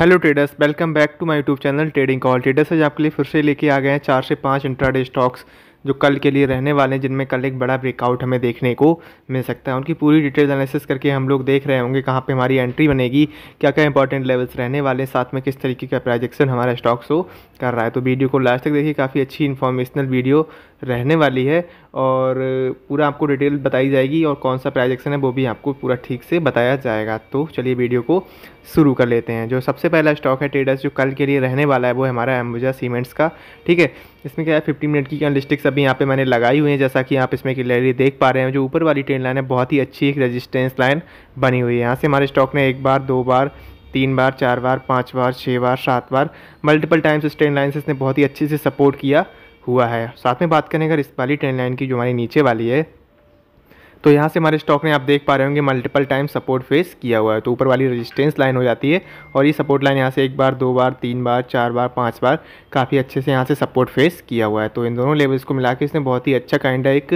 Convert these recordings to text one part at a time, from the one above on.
hello traders welcome back to my YouTube channel trading call traders आज आपके लिए फिर से लेके आ गए हैं चार से पाँच इंट्राडे स्टॉक्स जो कल के लिए रहने वाले हैं जिनमें कल एक बड़ा ब्रेकआउट हमें देखने को मिल सकता है उनकी पूरी डिटेल एनालिसिस करके हम लोग देख रहे होंगे कहाँ पे हमारी एंट्री बनेगी क्या क्या इंपॉर्टेंट लेवल्स रहने वाले हैं साथ में किस तरीके का प्रोजेक्शन हमारा स्टॉक शो कर रहा है तो वीडियो को लास्ट तक देखिए काफ़ी अच्छी इन्फॉर्मेशनल वीडियो रहने वाली है और पूरा आपको डिटेल बताई जाएगी और कौन सा प्राइज एक्शन है वो भी आपको पूरा ठीक से बताया जाएगा तो चलिए वीडियो को शुरू कर लेते हैं जो सबसे पहला स्टॉक है ट्रेडर्स जो कल के लिए रहने वाला है वो हमारा एम्बुजा सीमेंट्स का ठीक है इसमें क्या है फिफ्टी मिनट की कैंडलिस्टिक्स अभी यहाँ पे मैंने लगाई हुई है जैसा कि आप इसमें क्लियरली देख पा रहे हैं जो ऊपर वाली ट्रेन लाइन है बहुत ही अच्छी एक रजिस्टेंस लाइन बनी हुई है यहाँ से हमारे स्टॉक ने एक बार दो बार तीन बार चार बार पाँच बार छः बार सात बार मल्टीपल टाइम्स इस ट्रेन लाइन से इसने बहुत ही अच्छे से सपोर्ट किया हुआ है साथ में बात करें अगर इस वाली ट्रेंड लाइन की जो हमारी नीचे वाली है तो यहाँ से हमारे स्टॉक ने आप देख पा रहे होंगे मल्टीपल टाइम सपोर्ट फेस किया हुआ है तो ऊपर वाली रेजिस्टेंस लाइन हो जाती है और ये सपोर्ट लाइन यहाँ से एक बार दो बार तीन बार चार बार पाँच बार काफ़ी अच्छे से यहाँ से सपोर्ट फेस किया हुआ है तो इन दोनों लेवल्स को मिला के इसने बहुत ही अच्छा काइंड है एक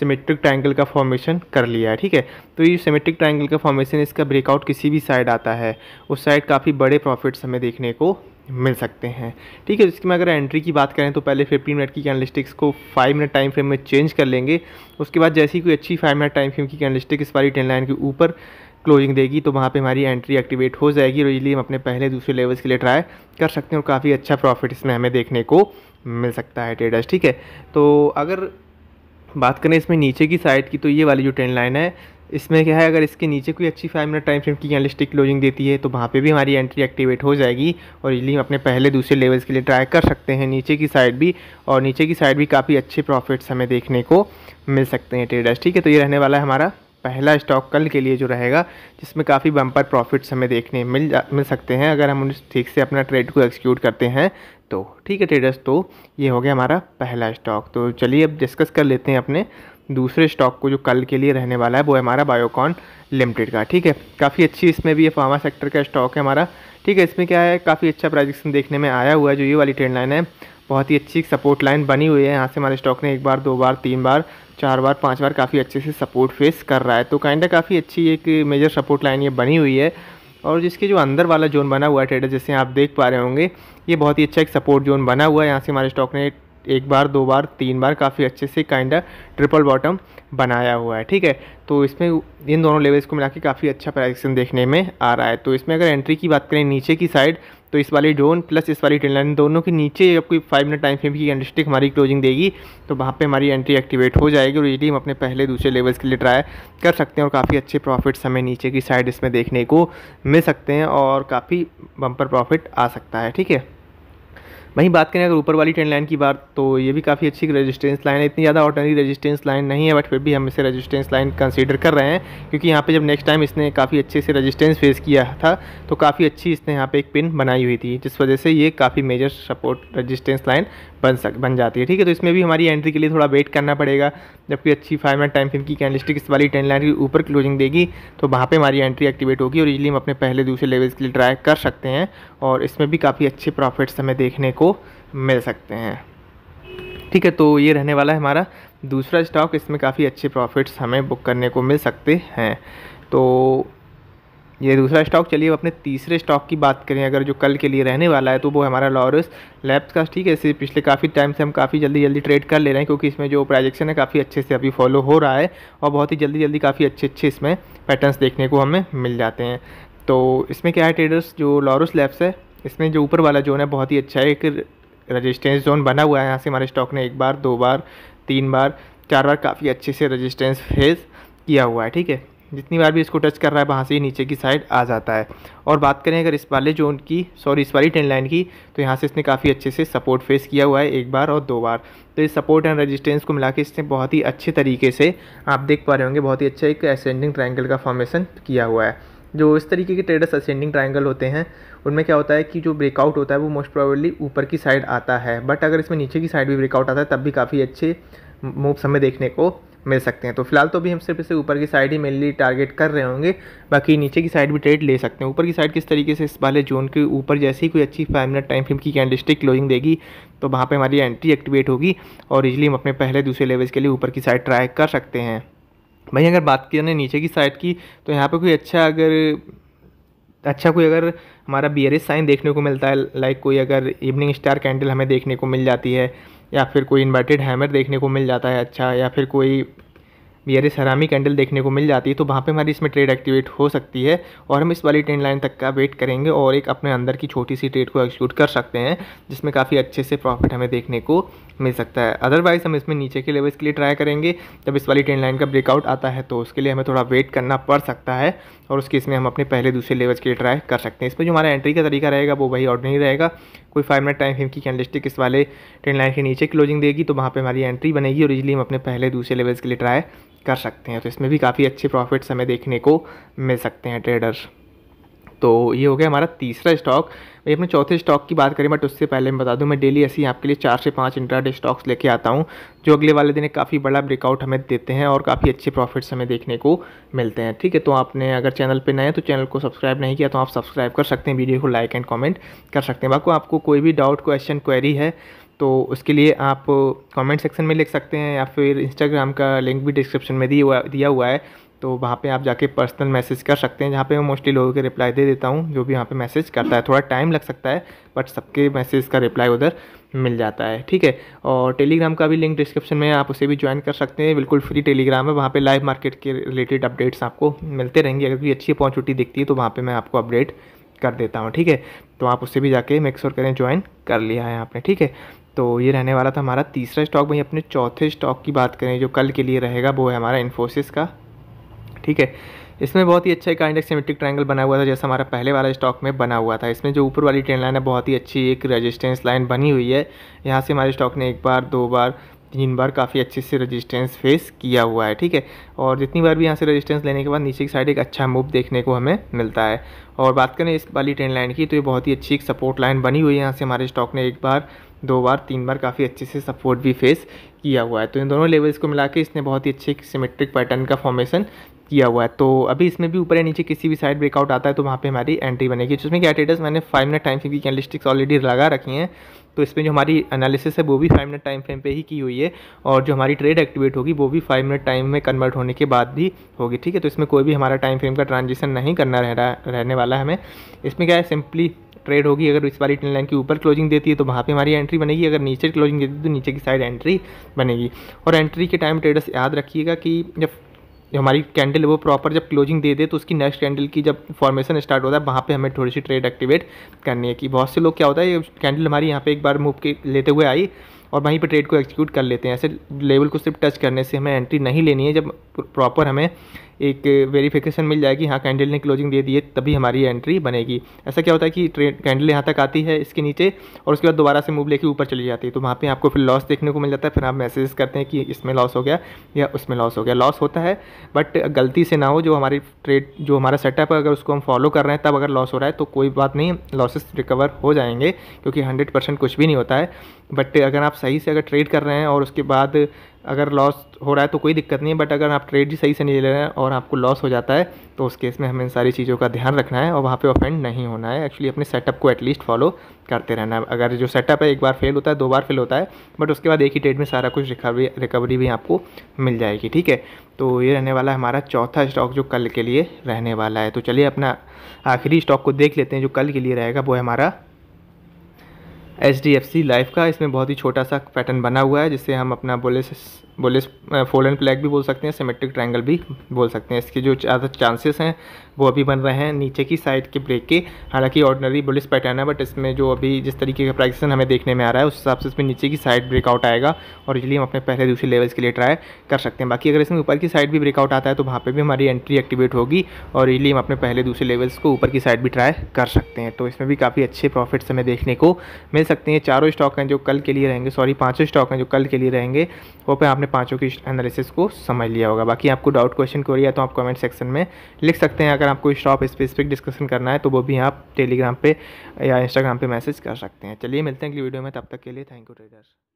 सीमेट्रिक ट्राइंगल का फॉर्मेशन कर लिया है ठीक है तो ये सीमेट्रिक ट्राइंगल का फॉर्मेशन इसका ब्रेकआउट किसी भी साइड आता है उस साइड काफ़ी बड़े प्रॉफिट्स हमें देखने को मिल सकते हैं ठीक है इसकी मैं अगर एंट्री की बात करें तो पहले फिफ्टीन मिनट की कैनलिस्टिक्स को फाइव मिनट टाइम फ्रेम में चेंज कर लेंगे उसके बाद जैसी कोई अच्छी फाइव मिनट टाइम फ्रेम की कैनलिस्टिक इस बारी टेन लाइन के ऊपर क्लोजिंग देगी तो वहाँ पे हमारी एंट्री एक्टिवेट हो जाएगी और इसलिए हम अपने पहले दूसरे लेवल्स के लिए ट्राई कर सकते हैं और काफ़ी अच्छा प्रॉफिट इसमें हमें देखने को मिल सकता है ट्रेडर्स ठीक है तो अगर बात करें इसमें नीचे की साइड की तो ये वाली जो ट्रेंड लाइन है इसमें क्या है अगर इसके नीचे कोई अच्छी फाइव मिनट टाइम फ्रेम की कैंडलस्टिक क्लोजिंग देती है तो वहाँ पे भी हमारी एंट्री एक्टिवेट हो जाएगी और इजली हम अपने पहले दूसरे लेवल्स के लिए ट्राई कर सकते हैं नीचे की साइड भी और नीचे की साइड भी काफ़ी अच्छे प्रॉफिट्स हमें देखने को मिल सकते हैं ट्रेडर्स ठीक है तो ये रहने वाला है हमारा पहला स्टॉक कल के लिए जो रहेगा जिसमें काफ़ी बम्पर प्रॉफिट्स हमें देखने मिल जा मिल सकते हैं अगर हम ठीक से अपना ट्रेड को एक्सिक्यूट करते हैं तो ठीक है ट्रेडर्स तो ये हो गया हमारा पहला स्टॉक तो चलिए अब डिस्कस कर लेते हैं अपने दूसरे स्टॉक को जो कल के लिए रहने वाला है वो हमारा बायोकॉन लिमिटेड का ठीक है काफ़ी अच्छी इसमें भी ये फार्मा सेक्टर का स्टॉक है हमारा ठीक है इसमें क्या है काफ़ी अच्छा प्राइजेक्शन देखने में आया हुआ है जो ये वाली ट्रेंड लाइन है बहुत ही अच्छी सपोर्ट लाइन बनी हुई है यहाँ से हमारे स्टॉक ने एक बार दो बार तीन बार चार बार पाँच बार काफ़ी अच्छे से सपोर्ट फेस कर रहा है तो काइंडा काफ़ी अच्छी एक मेजर सपोर्ट लाइन ये बनी हुई है और जिसके जो अंदर वाला जोन बना हुआ है ट्रेडर जैसे आप देख पा रहे होंगे ये बहुत ही अच्छा एक सपोर्ट जोन बना हुआ है यहाँ से हमारे स्टॉक ने एक बार दो बार तीन बार काफ़ी अच्छे से काइंड ट्रिपल बॉटम बनाया हुआ है ठीक है तो इसमें इन दोनों लेवल्स को मिला के काफ़ी अच्छा प्राइजेक्शन देखने में आ रहा है तो इसमें अगर एंट्री की बात करें नीचे की साइड तो इस वाली ड्रोन प्लस इस वाली ट्रेन लाइन दोनों के नीचे आपको फाइव मिनट टाइम फ्रेम की कैंडस्टिक हमारी क्लोजिंग देगी तो वहाँ पे हमारी एंट्री एक्टिवेट हो जाएगी और ये हम अपने पहले दूसरे लेवल्स के लिए ट्राई कर सकते हैं और काफ़ी अच्छे प्रॉफिट्स हमें नीचे की साइड इसमें देखने को मिल सकते हैं और काफ़ी बम्पर प्रॉफिट आ सकता है ठीक है वहीं बात करें अगर ऊपर वाली ट्रेंड लाइन की बात तो ये भी काफ़ी अच्छी रेजिस्टेंस लाइन है इतनी ज़्यादा ऑर्डनरी रेजिस्टेंस लाइन नहीं है बट फिर भी हम इसे रेजिस्टेंस लाइन कंसीडर कर रहे हैं क्योंकि यहाँ पे जब नेक्स्ट टाइम इसने काफ़ी अच्छे से रेजिस्टेंस फेस किया था तो काफ़ी अच्छी इसने यहाँ पे एक पिन बनाई हुई थी जिस वजह से ये काफ़ी मेजर सपोर्ट रजिस्टेंस लाइन बन सक बन जाती है ठीक है तो इसमें भी हमारी एंट्री के लिए थोड़ा वेट करना पड़ेगा जबकि अच्छी फाइव मिनट टाइम फिल्म की कैंडलिस्टिक इस वाली ट्रेंड लाइन के ऊपर क्लोजिंग देगी तो वहाँ पर हमारी एंट्री एक्टिवेट होगी और इजली हम अपने पहले दूसरे लेवल्स के लिए ट्राई कर सकते हैं और इसमें भी काफ़ी अच्छे प्रॉफिट्स हमें देखने को को मिल सकते हैं ठीक है तो ये रहने वाला है हमारा दूसरा स्टॉक इसमें काफ़ी अच्छे प्रॉफिट्स हमें बुक करने को मिल सकते हैं तो ये दूसरा स्टॉक चलिए अब अपने तीसरे स्टॉक की बात करें अगर जो कल के लिए रहने वाला है तो वो हमारा लॉरस लैब्स का ठीक है इसे पिछले काफ़ी टाइम से हम काफ़ी जल्दी जल्दी ट्रेड कर ले रहे हैं क्योंकि इसमें जो प्राइजेक्शन है काफ़ी अच्छे से अभी फॉलो हो रहा है और बहुत ही जल्दी जल्दी काफ़ी अच्छे अच्छे इसमें पैटर्न्स देखने को हमें मिल जाते हैं तो इसमें क्या है ट्रेडर्स जो लॉरस लैब्स है इसमें जो ऊपर वाला जोन है बहुत ही अच्छा है एक रजिस्टेंस जोन बना हुआ है यहाँ से हमारे स्टॉक ने एक बार दो बार तीन बार चार बार काफ़ी अच्छे से रजिस्टेंस फेस किया हुआ है ठीक है जितनी बार भी इसको टच कर रहा है वहाँ से ही नीचे की साइड आ जाता है और बात करें अगर इस वाले जोन की सॉरी इस वाली टेन लाइन की तो यहाँ से इसने काफ़ी अच्छे से सपोर्ट फेस किया हुआ है एक बार और दो बार तो इस सपोर्ट एंड रेजिस्टेंस को मिला के इसने बहुत ही अच्छे तरीके से आप देख पा रहे होंगे बहुत ही अच्छा एक असेंडिंग ट्राइंगल का फॉर्मेशन किया हुआ है जो इस तरीके के ट्रेडर्स असेंडिंग ट्राइंगल होते हैं उनमें क्या होता है कि जो ब्रेकआउट होता है वो मोस्ट प्रोबेबली ऊपर की साइड आता है बट अगर इसमें नीचे की साइड भी ब्रेकआउट आता है तब भी काफ़ी अच्छे मूव्स हमें देखने को मिल सकते हैं तो फिलहाल तो अभी हम सिर्फ इसे ऊपर की साइड ही मेनली टारगेट कर रहे होंगे बाकी नीचे की साइड भी ट्रेड ले सकते हैं ऊपर की साइड किस तरीके से इस वाले जोन के ऊपर जैसे ही कोई अच्छी फाइव मिनट टाइम फ्रेम की कैंडलस्टिक क्लोजिंग देगी तो वहाँ पर हमारी एंट्री एक्टिवेट होगी और इजली हम अपने पहले दूसरे लेवल्स के लिए ऊपर की साइड ट्राई कर सकते हैं वहीं अगर बात की जाए नीचे की साइड की तो यहाँ पे कोई अच्छा अगर अच्छा कोई अगर हमारा बी साइन देखने को मिलता है लाइक कोई अगर इवनिंग स्टार कैंडल हमें देखने को मिल जाती है या फिर कोई इन्वर्टेड हैमर देखने को मिल जाता है अच्छा या फिर कोई मेरे सरामी कैंडल देखने को मिल जाती है तो वहाँ पे हमारी इसमें ट्रेड एक्टिवेट हो सकती है और हम इस वाली ट्रेंड लाइन तक का वेट करेंगे और एक अपने अंदर की छोटी सी ट्रेड को एक्सक्यूट कर सकते हैं जिसमें काफ़ी अच्छे से प्रॉफिट हमें देखने को मिल सकता है अदरवाइज़ हम इसमें नीचे के लेवल्स के लिए ट्राई करेंगे जब इस वाली ट्रेंड लाइन का ब्रेकआउट आता है तो उसके लिए हमें थोड़ा वेट करना पड़ सकता है और उसके इसमें हम अपने पहले दूसरे लेवल्स के लिए ट्राई कर सकते हैं इसमें जो हमारा एंट्री का तरीका रहेगा वो वही ऑर्डर नहीं रहेगा कोई फाइव मिनट टाइम फ्रेम की कैंडलिस्टिक इस वाले ट्रेंड लाइन के नीचे क्लोजिंग देगी तो वहाँ पर हमारी एंट्री बनेगी और इजिली हम अपने पहले दूसरे लेवल्स के लिए ट्राई कर सकते हैं तो इसमें भी काफ़ी अच्छे प्रॉफिट्स हमें देखने को मिल सकते हैं ट्रेडर्स तो ये हो गया हमारा तीसरा स्टॉक भाई अपने चौथे स्टॉक की बात करें बट उससे पहले मैं बता दूँ मैं डेली ऐसे ही आपके लिए चार से पाँच इंट्राडे स्टॉक्स लेके आता हूँ जो अगले वाले दिन काफ़ी बड़ा ब्रेकआउट हमें देते हैं और काफ़ी अच्छे प्रॉफिट्स हमें देखने को मिलते हैं ठीक है तो आपने अगर चैनल पर नए तो चैनल को सब्सक्राइब नहीं किया तो आप सब्सक्राइब कर सकते हैं वीडियो को लाइक एंड कॉमेंट कर सकते हैं बाकी आपको कोई भी डाउट क्वेश्चन क्वेरी है तो उसके लिए आप कमेंट सेक्शन में लिख सकते हैं या फिर इंस्टाग्राम का लिंक भी डिस्क्रिप्शन में दिया हुआ दिया हुआ है तो वहाँ पे आप जाके पर्सनल मैसेज कर सकते हैं जहाँ पे मैं मोस्टली लोगों के रिप्लाई दे देता हूँ जो भी यहाँ पे मैसेज करता है थोड़ा टाइम लग सकता है बट सबके मैसेज का रिप्लाई उधर मिल जाता है ठीक है और टेलीग्राम का भी लिंक डिस्क्रिप्शन में आप उसे भी ज्वाइन कर सकते हैं बिल्कुल फ्री टेलीग्राम है वहाँ पर लाइव मार्केट के रिलेटेड अपडेट्स आपको मिलते रहेंगे अगर कोई अच्छी अपॉर्चुनिटी दिखती है तो वहाँ पर मैं आपको अपडेट कर देता हूँ ठीक है तो आप उससे भी जाके मेक श्योर करें ज्वाइन कर लिया है आपने ठीक है तो ये रहने वाला था हमारा तीसरा स्टॉक भाई अपने चौथे स्टॉक की बात करें जो कल के लिए रहेगा वो है हमारा इन्फोसिस का ठीक है इसमें बहुत ही अच्छा एक काइंड सिमेट्रिक ट्रायंगल बना हुआ था जैसा हमारा पहले वाला स्टॉक में बना हुआ था इसमें जो ऊपर वाली ट्रेन लाइन है बहुत ही अच्छी एक रजिस्टेंस लाइन बनी हुई है यहाँ से हमारे स्टॉक ने एक बार दो बार तीन बार काफ़ी अच्छे से रजिस्टेंस फेस किया हुआ है ठीक है और जितनी बार भी यहाँ से रजिस्टेंस लेने के बाद नीचे की साइड एक अच्छा मूव देखने को हमें मिलता है और बात करें इस वाली ट्रेन लाइन की तो ये बहुत ही अच्छी एक सपोर्ट लाइन बनी हुई है यहाँ से हमारे स्टॉक ने एक बार दो बार तीन बार काफ़ी अच्छे से सपोर्ट भी फेस किया हुआ है तो इन दोनों लेवल्स को मिला के इसने बहुत ही अच्छे सिमेट्रिक पैटर्न का फॉर्मेशन किया हुआ है तो अभी इसमें भी ऊपर या नीचे किसी भी साइड ब्रेकआउट आता है तो वहाँ पे हमारी एंट्री बनेगी जिसमें क्या ट्रेडर्स मैंने फाइव मिनट टाइम फ्रेम की कैंडलिस्टिक्स ऑलरेडी लगा रखी हैं तो इसमें जो हमारी एनालिसिस है वो भी फाइव मिनट टाइम फ्रेम पर ही की हुई है और जो हमारी ट्रेड एक्टिवेट होगी वो भी फाइव मिनट टाइम में कन्वर्ट होने के बाद भी होगी ठीक है तो इसमें कोई भी हमारा टाइम फ्रेम का ट्रांजेक्शन नहीं करना रह रहने वाला है हमें इसमें क्या है सिंपली ट्रेड होगी अगर इस वाली ट्रेन लाइन के ऊपर क्लोजिंग देती है तो वहाँ पे हमारी एंट्री बनेगी अगर नीचे क्लोजिंग देती है तो नीचे की साइड एंट्री बनेगी और एंट्री के टाइम ट्रेडर्स याद रखिएगा कि जब जो हमारी कैंडल है वो प्रॉपर जब क्लोजिंग दे दे तो उसकी नेक्स्ट कैंडल की जब फॉर्मेशन स्टार्ट होता है वहाँ पे हमें थोड़ी सी ट्रेड एक्टिवेट करनी है कि बहुत से लोग क्या होता है ये कैंडल हमारी यहाँ पे एक बार मूव के लेते हुए आई और वहीं पर ट्रेड को एक्जीक्यूट कर लेते हैं ऐसे लेवल को सिर्फ टच करने से हमें एंट्री नहीं लेनी है जब प्रॉपर हमें एक वेरिफिकेशन मिल जाएगी हाँ कैंडल ने क्लोजिंग दे दी है तभी हमारी एंट्री बनेगी ऐसा क्या होता है कि ट्रेड कैंडल यहाँ तक आती है इसके नीचे और उसके बाद दोबारा से मूव लेके ऊपर चली जाती है तो वहाँ पे आपको फिर लॉस देखने को मिल जाता है फिर आप मैसेज करते हैं कि इसमें लॉस हो गया या उसमें लॉस हो गया लॉस होता है बट गलती से ना हो जो हमारी ट्रेड जो हमारा सेटअप है अगर उसको हम फॉलो कर रहे हैं तब अगर लॉस हो रहा है तो कोई बात नहीं लॉसेस रिकवर हो जाएंगे क्योंकि हंड्रेड परसेंट कुछ भी नहीं होता है बट अगर आप सही से अगर ट्रेड कर रहे हैं और उसके बाद अगर लॉस हो रहा है तो कोई दिक्कत नहीं है बट अगर आप ट्रेड ही सही से नहीं ले रहे हैं और आपको लॉस हो जाता है तो उस केस में हमें इन सारी चीज़ों का ध्यान रखना है और वहाँ पे ऑफेंड नहीं होना है एक्चुअली अपने सेटअप को एटलीस्ट फॉलो करते रहना है अगर जो सेटअप है एक बार फेल होता है दो बार फेल होता है बट उसके बाद एक ही ट्रेड में सारा कुछ रिकवरी रिकवरी भी आपको मिल जाएगी ठीक है तो ये रहने वाला है हमारा चौथा स्टॉक जो कल के लिए रहने वाला है तो चलिए अपना आखिरी स्टॉक को देख लेते हैं जो कल के लिए रहेगा वो है हमारा H D F C life का इसमें बहुत ही छोटा सा पैटर्न बना हुआ है जिससे हम अपना बोले बोले फोल एंड प्लैक भी बोल सकते हैं सिमेट्रिक ट्रायंगल भी बोल सकते हैं इसके जो ज़्यादा चांसेस हैं वो अभी बन रहे हैं नीचे की साइड के ब्रेक के हालांकि ऑर्डनरी बुलिस पैटर्न है बट इसमें जो अभी जिस तरीके का प्राइस हमें देखने में आ रहा है उस हिसाब से इसमें नीचे की साइड ब्रेकआउट आएगा और इसलिए हम अपने पहले दूसरे लेवल्स के लिए ट्राई कर सकते हैं बाकी अगर इसमें ऊपर की साइड भी ब्रेकआउट आता है तो वहाँ पर भी हमारी एंट्री एक्टिवेट होगी और इसलिए हम अपने पहले दूसरे लेवल्स को ऊपर की साइड भी ट्राई कर सकते हैं तो इसमें भी काफ़ी अच्छे प्रॉफिट्स हमें देखने को मिल सकते हैं चारों स्टॉक हैं जो कल के लिए रहेंगे सॉरी पाँचों स्टॉक हैं जो कल के लिए रहेंगे वो पे आप आपने पाँचों की एनालिसिस को समझ लिया होगा बाकी आपको डाउट क्वेश्चन क्वेरी है तो आप कमेंट सेक्शन में लिख सकते हैं अगर आपको स्टॉप स्पेसिफिक डिस्कशन करना है तो वो भी आप टेलीग्राम पे या इंस्टाग्राम पे मैसेज कर सकते हैं चलिए मिलते हैं अगली वीडियो में तब तक के लिए थैंक यू ट्रेडर्स